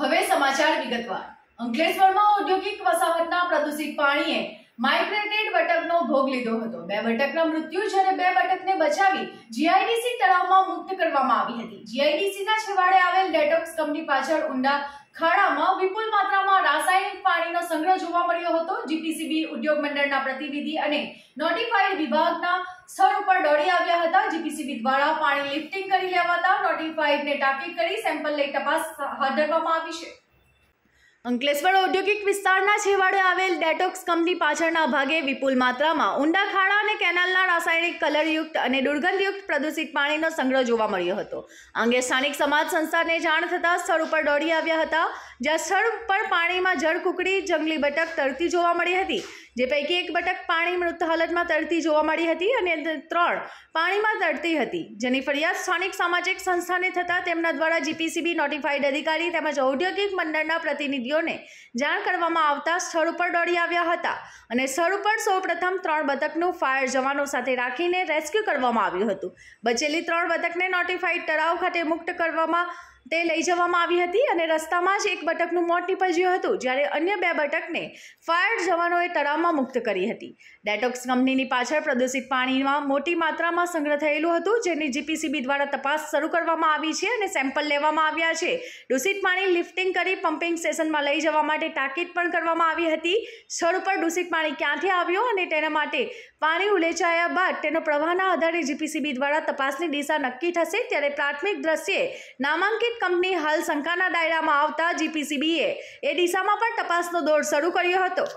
હવે સમાચાર વિગતવાર અંકલેશ્વરમાં ઔદ્યોગિક વસાહતના પ્રદૂષિત પાણીએ માઇગ્રેટેડ બટકનો ભોગ લીધો હતો બે બટકના મૃત્યુ જ્યારે બે બટકને બચાવી જીઆઈડીસી તળાવમાં મુક્ત કરવામાં આવી હતી જીઆઈડીસીના છેવાડે આવેલ ડેટોક્સ કંપની પાછળ ઊંડા ખાડામાં વિપુલ માત્રામાં સંગ્રહ જોવા મળ્યો હતો જીપીસીબી ઉદ્યોગ મંડળના પ્રતિનિધિ અને નોટિફાઈડ વિભાગના સ્થળ ઉપર દોડી આવ્યા હતા જીપીસીબી દ્વારા પાણી લિફ્ટિંગ કરી લેવાતા નોટિફાઈડને ટાંકી કરી સેમ્પલ લઈ તપાસ હાથ ધરવામાં આવી છે અંકલેશ્વર ઔદ્યોગિક વિસ્તારના છેવાડે આવેલ ડેટોક્સ કંપની પાછળના ભાગે વિપુલ માત્રામાં ઊંડા ખાડા અને કેનાલના રાસાયણિક કલરયુક્ત અને દુર્ગંધયુક્ત પ્રદૂષિત પાણીનો સંગ્રહ જોવા મળ્યો હતો આ અંગે સ્થાનિક સમાજ સંસ્થાને જાણ થતાં સ્થળ ઉપર દોડી આવ્યા હતા જ્યાં સ્થળ પર પાણીમાં જળ કુકડી જંગલી બટક તરતી જોવા મળી હતી જે પૈકી એક બટક પાણી મૃત હાલતમાં તરતી જોવા મળી હતી અને ત્રણ પાણીમાં તરતી હતી જેની ફરિયાદ સ્થાનિક સામાજિક સંસ્થાને થતાં તેમના દ્વારા જીપીસીબી નોટિફાઈડ અધિકારી તેમજ ઔદ્યોગિક મંડળના પ્રતિનિધિઓને જાણ કરવામાં આવતા સ્થળ ઉપર દોડી આવ્યા હતા અને સ્થળ ઉપર સૌપ્રથમ ત્રણ બતકનું ફાયર જવાનો સાથે રાખીને રેસ્ક્યુ કરવામાં આવ્યું હતું બચેલી ત્રણ બતકને નોટિફાઈડ તળાવ ખાતે મુક્ત કરવામાં તે લઈ જવામાં આવી હતી અને રસ્તામાં જ એક બટકનું મોત નીપજ્યું હતું જ્યારે અન્ય બે બટકને ફાયર જવાનોએ તળાવમાં મુક્ત કરી હતી ડેટોક્સ કંપનીની પાછળ પ્રદૂષિત પાણીમાં મોટી માત્રામાં સંગ્રહ થયેલું હતું જેની જીપીસીબી દ્વારા તપાસ શરૂ કરવામાં આવી છે અને સેમ્પલ લેવામાં આવ્યા છે દૂષિત પાણી લિફ્ટિંગ કરી પમ્પિંગ સ્ટેશનમાં લઈ જવા માટે તાકીદ પણ કરવામાં આવી હતી સ્થળ ઉપર દૂષિત પાણી ક્યાંથી આવ્યું અને તેના માટે પાણી ઉલેચાયા બાદ તેનો પ્રવાહના આધારે જીપીસીબી દ્વારા તપાસની દિશા નક્કી થશે ત્યારે પ્રાથમિક દ્રશ્યે નામાંકિત સંબંધિત કંપની હાલ શંકાના દાયરામાં આવતા જીપીસીબીએ એ દિશામાં પણ તપાસનો દોર શરૂ કર્યો હતો